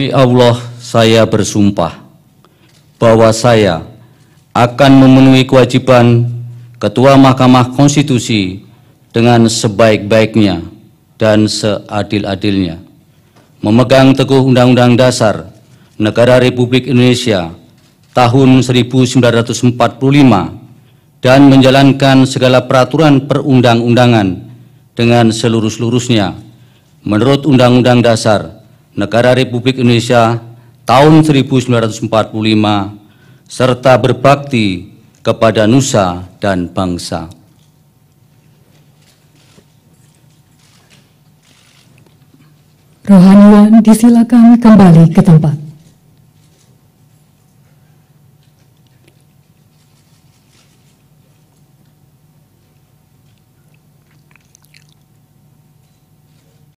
Demi Allah saya bersumpah bahwa saya akan memenuhi kewajiban Ketua Mahkamah Konstitusi dengan sebaik-baiknya dan seadil-adilnya. Memegang teguh Undang-Undang Dasar Negara Republik Indonesia tahun 1945 dan menjalankan segala peraturan perundang-undangan dengan seluruh-seluruhnya menurut Undang-Undang Dasar negara Republik Indonesia tahun 1945 serta berbakti kepada nusa dan bangsa. Rohaniwan disilakan kembali ke tempat.